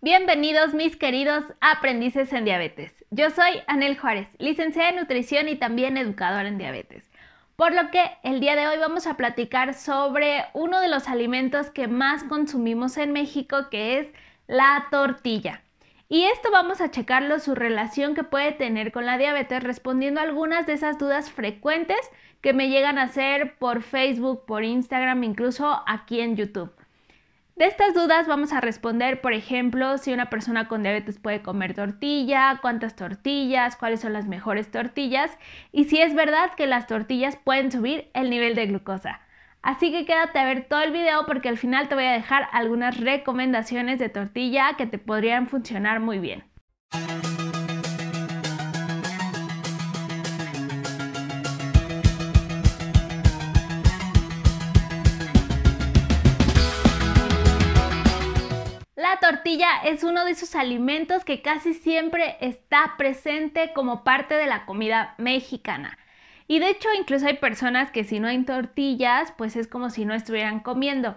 Bienvenidos mis queridos aprendices en diabetes. Yo soy Anel Juárez, licenciada en nutrición y también educadora en diabetes. Por lo que el día de hoy vamos a platicar sobre uno de los alimentos que más consumimos en México, que es la tortilla. Y esto vamos a checarlo su relación que puede tener con la diabetes respondiendo a algunas de esas dudas frecuentes que me llegan a hacer por Facebook, por Instagram, incluso aquí en YouTube. De estas dudas vamos a responder, por ejemplo, si una persona con diabetes puede comer tortilla, cuántas tortillas, cuáles son las mejores tortillas y si es verdad que las tortillas pueden subir el nivel de glucosa. Así que quédate a ver todo el video porque al final te voy a dejar algunas recomendaciones de tortilla que te podrían funcionar muy bien. la tortilla es uno de esos alimentos que casi siempre está presente como parte de la comida mexicana. Y de hecho incluso hay personas que si no hay tortillas, pues es como si no estuvieran comiendo.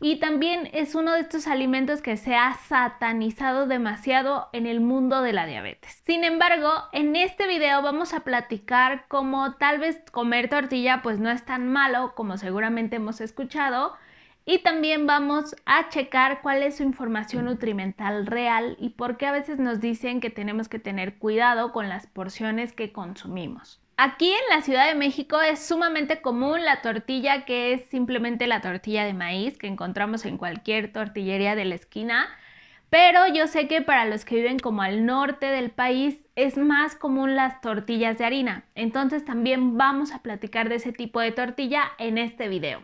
Y también es uno de estos alimentos que se ha satanizado demasiado en el mundo de la diabetes. Sin embargo, en este video vamos a platicar cómo tal vez comer tortilla pues no es tan malo como seguramente hemos escuchado, y también vamos a checar cuál es su información nutrimental real y por qué a veces nos dicen que tenemos que tener cuidado con las porciones que consumimos. Aquí en la Ciudad de México es sumamente común la tortilla que es simplemente la tortilla de maíz que encontramos en cualquier tortillería de la esquina, pero yo sé que para los que viven como al norte del país es más común las tortillas de harina, entonces también vamos a platicar de ese tipo de tortilla en este video.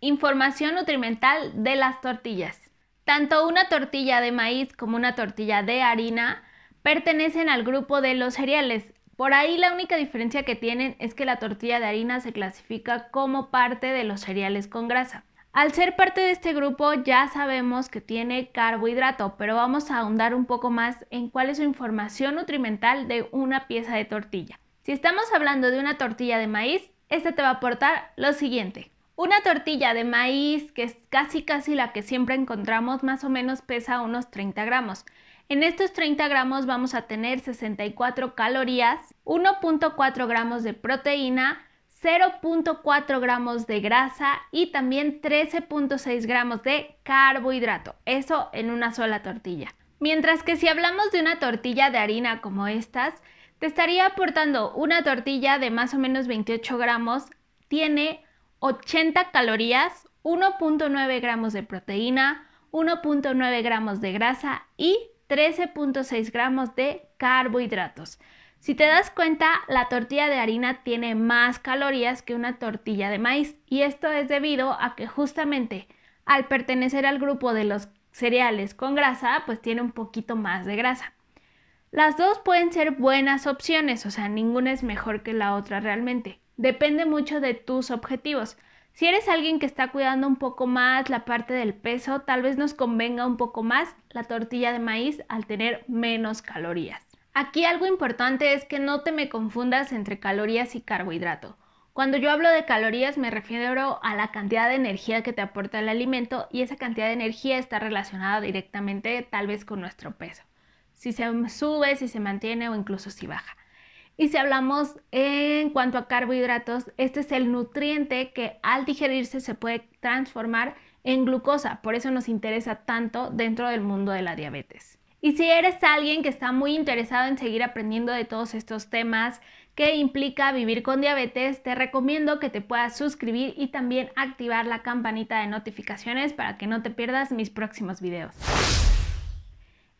Información nutrimental de las tortillas. Tanto una tortilla de maíz como una tortilla de harina pertenecen al grupo de los cereales. Por ahí la única diferencia que tienen es que la tortilla de harina se clasifica como parte de los cereales con grasa. Al ser parte de este grupo ya sabemos que tiene carbohidrato, pero vamos a ahondar un poco más en cuál es su información nutrimental de una pieza de tortilla. Si estamos hablando de una tortilla de maíz, esta te va a aportar lo siguiente. Una tortilla de maíz, que es casi casi la que siempre encontramos, más o menos pesa unos 30 gramos. En estos 30 gramos vamos a tener 64 calorías, 1.4 gramos de proteína, 0.4 gramos de grasa y también 13.6 gramos de carbohidrato. Eso en una sola tortilla. Mientras que si hablamos de una tortilla de harina como estas, te estaría aportando una tortilla de más o menos 28 gramos, tiene 80 calorías, 1.9 gramos de proteína, 1.9 gramos de grasa y 13.6 gramos de carbohidratos. Si te das cuenta, la tortilla de harina tiene más calorías que una tortilla de maíz y esto es debido a que justamente al pertenecer al grupo de los cereales con grasa, pues tiene un poquito más de grasa. Las dos pueden ser buenas opciones, o sea, ninguna es mejor que la otra realmente. Depende mucho de tus objetivos. Si eres alguien que está cuidando un poco más la parte del peso, tal vez nos convenga un poco más la tortilla de maíz al tener menos calorías. Aquí algo importante es que no te me confundas entre calorías y carbohidrato. Cuando yo hablo de calorías me refiero a la cantidad de energía que te aporta el alimento y esa cantidad de energía está relacionada directamente tal vez con nuestro peso. Si se sube, si se mantiene o incluso si baja. Y si hablamos en cuanto a carbohidratos, este es el nutriente que al digerirse se puede transformar en glucosa, por eso nos interesa tanto dentro del mundo de la diabetes. Y si eres alguien que está muy interesado en seguir aprendiendo de todos estos temas que implica vivir con diabetes, te recomiendo que te puedas suscribir y también activar la campanita de notificaciones para que no te pierdas mis próximos videos.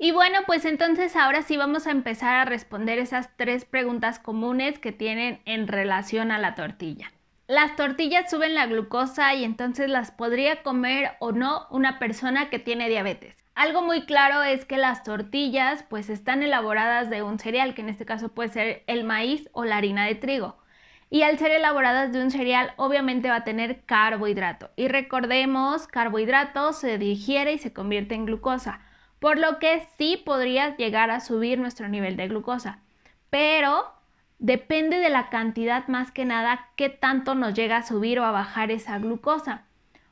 Y bueno, pues entonces ahora sí vamos a empezar a responder esas tres preguntas comunes que tienen en relación a la tortilla. Las tortillas suben la glucosa y entonces las podría comer o no una persona que tiene diabetes. Algo muy claro es que las tortillas pues están elaboradas de un cereal, que en este caso puede ser el maíz o la harina de trigo. Y al ser elaboradas de un cereal obviamente va a tener carbohidrato. Y recordemos, carbohidrato se digiere y se convierte en glucosa por lo que sí podría llegar a subir nuestro nivel de glucosa. Pero depende de la cantidad más que nada qué tanto nos llega a subir o a bajar esa glucosa.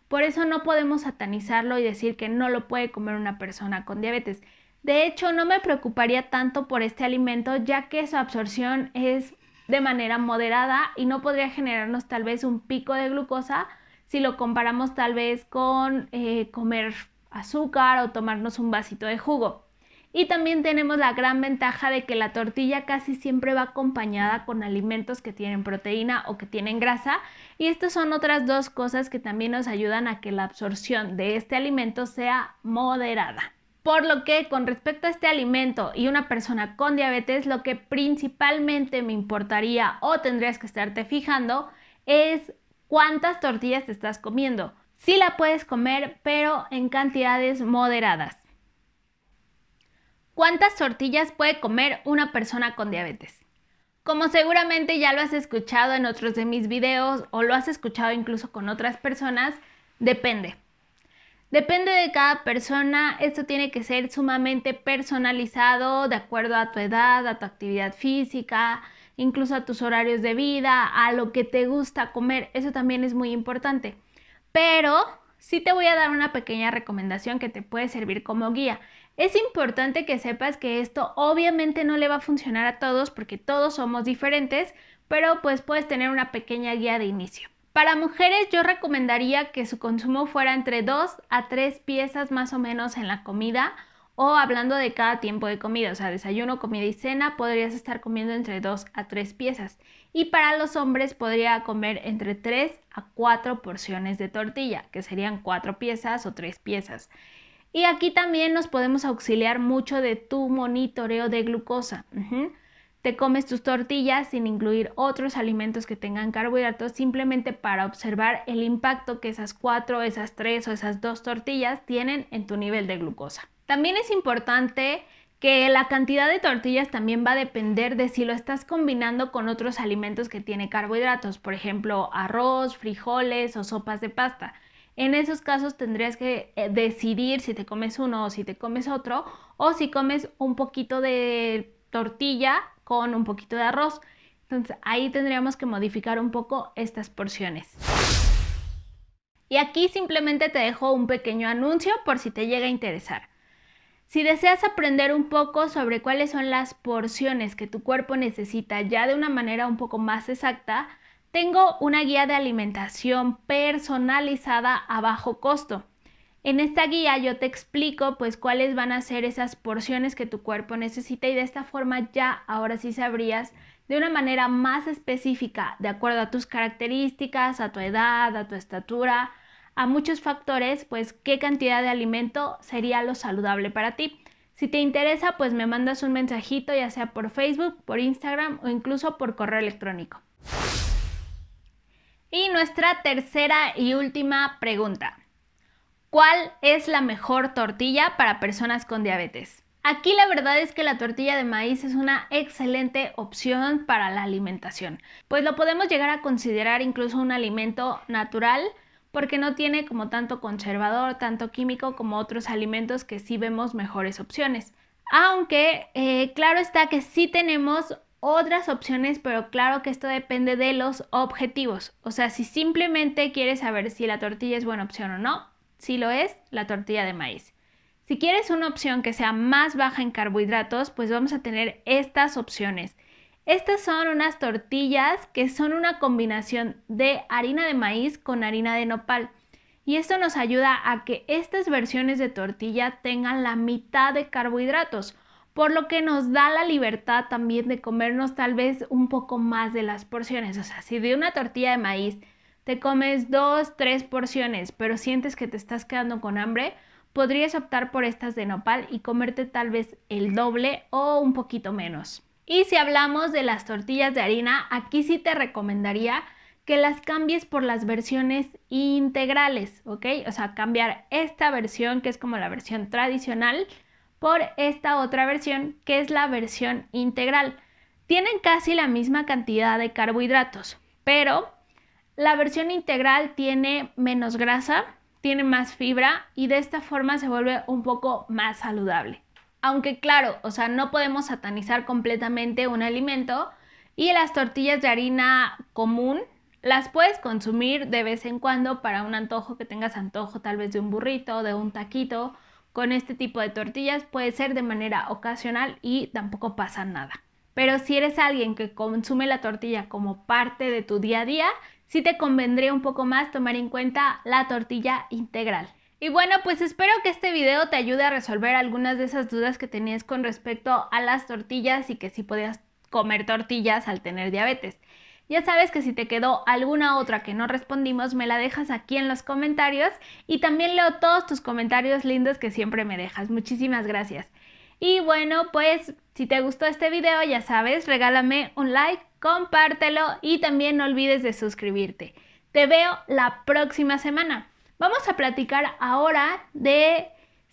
Por eso no podemos satanizarlo y decir que no lo puede comer una persona con diabetes. De hecho, no me preocuparía tanto por este alimento ya que su absorción es de manera moderada y no podría generarnos tal vez un pico de glucosa si lo comparamos tal vez con eh, comer azúcar o tomarnos un vasito de jugo. Y también tenemos la gran ventaja de que la tortilla casi siempre va acompañada con alimentos que tienen proteína o que tienen grasa. Y estas son otras dos cosas que también nos ayudan a que la absorción de este alimento sea moderada. Por lo que con respecto a este alimento y una persona con diabetes, lo que principalmente me importaría o tendrías que estarte fijando es cuántas tortillas te estás comiendo. Sí la puedes comer, pero en cantidades moderadas. ¿Cuántas tortillas puede comer una persona con diabetes? Como seguramente ya lo has escuchado en otros de mis videos o lo has escuchado incluso con otras personas, depende. Depende de cada persona, esto tiene que ser sumamente personalizado de acuerdo a tu edad, a tu actividad física, incluso a tus horarios de vida, a lo que te gusta comer, eso también es muy importante pero sí te voy a dar una pequeña recomendación que te puede servir como guía. Es importante que sepas que esto obviamente no le va a funcionar a todos porque todos somos diferentes, pero pues puedes tener una pequeña guía de inicio. Para mujeres yo recomendaría que su consumo fuera entre 2 a 3 piezas más o menos en la comida o hablando de cada tiempo de comida, o sea, desayuno, comida y cena, podrías estar comiendo entre 2 a 3 piezas. Y para los hombres podría comer entre 3 a 4 porciones de tortilla, que serían 4 piezas o 3 piezas. Y aquí también nos podemos auxiliar mucho de tu monitoreo de glucosa. Te comes tus tortillas sin incluir otros alimentos que tengan carbohidratos, simplemente para observar el impacto que esas cuatro, esas tres o esas dos tortillas tienen en tu nivel de glucosa. También es importante que la cantidad de tortillas también va a depender de si lo estás combinando con otros alimentos que tienen carbohidratos, por ejemplo, arroz, frijoles o sopas de pasta. En esos casos tendrías que eh, decidir si te comes uno o si te comes otro o si comes un poquito de tortilla con un poquito de arroz. Entonces ahí tendríamos que modificar un poco estas porciones. Y aquí simplemente te dejo un pequeño anuncio por si te llega a interesar. Si deseas aprender un poco sobre cuáles son las porciones que tu cuerpo necesita ya de una manera un poco más exacta, tengo una guía de alimentación personalizada a bajo costo. En esta guía yo te explico pues cuáles van a ser esas porciones que tu cuerpo necesita y de esta forma ya ahora sí sabrías de una manera más específica, de acuerdo a tus características, a tu edad, a tu estatura, a muchos factores, pues qué cantidad de alimento sería lo saludable para ti. Si te interesa, pues me mandas un mensajito ya sea por Facebook, por Instagram o incluso por correo electrónico. Y nuestra tercera y última pregunta. ¿Cuál es la mejor tortilla para personas con diabetes? Aquí la verdad es que la tortilla de maíz es una excelente opción para la alimentación, pues lo podemos llegar a considerar incluso un alimento natural porque no tiene como tanto conservador, tanto químico como otros alimentos que sí vemos mejores opciones. Aunque eh, claro está que sí tenemos otras opciones, pero claro que esto depende de los objetivos. O sea, si simplemente quieres saber si la tortilla es buena opción o no, si lo es, la tortilla de maíz. Si quieres una opción que sea más baja en carbohidratos, pues vamos a tener estas opciones. Estas son unas tortillas que son una combinación de harina de maíz con harina de nopal. Y esto nos ayuda a que estas versiones de tortilla tengan la mitad de carbohidratos, por lo que nos da la libertad también de comernos tal vez un poco más de las porciones. O sea, si de una tortilla de maíz te comes dos, tres porciones, pero sientes que te estás quedando con hambre, podrías optar por estas de nopal y comerte tal vez el doble o un poquito menos. Y si hablamos de las tortillas de harina, aquí sí te recomendaría que las cambies por las versiones integrales, ¿ok? O sea, cambiar esta versión que es como la versión tradicional por esta otra versión que es la versión integral. Tienen casi la misma cantidad de carbohidratos, pero la versión integral tiene menos grasa, tiene más fibra y de esta forma se vuelve un poco más saludable. Aunque claro, o sea, no podemos satanizar completamente un alimento y las tortillas de harina común las puedes consumir de vez en cuando para un antojo que tengas antojo tal vez de un burrito, de un taquito. Con este tipo de tortillas puede ser de manera ocasional y tampoco pasa nada. Pero si eres alguien que consume la tortilla como parte de tu día a día, sí te convendría un poco más tomar en cuenta la tortilla integral. Y bueno, pues espero que este video te ayude a resolver algunas de esas dudas que tenías con respecto a las tortillas y que si podías comer tortillas al tener diabetes. Ya sabes que si te quedó alguna otra que no respondimos, me la dejas aquí en los comentarios y también leo todos tus comentarios lindos que siempre me dejas. Muchísimas gracias. Y bueno, pues si te gustó este video, ya sabes, regálame un like, compártelo y también no olvides de suscribirte. Te veo la próxima semana. Vamos a platicar ahora de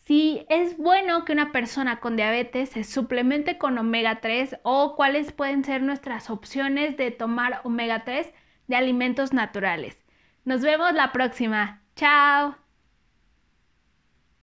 si es bueno que una persona con diabetes se suplemente con omega 3 o cuáles pueden ser nuestras opciones de tomar omega 3 de alimentos naturales. Nos vemos la próxima. Chao.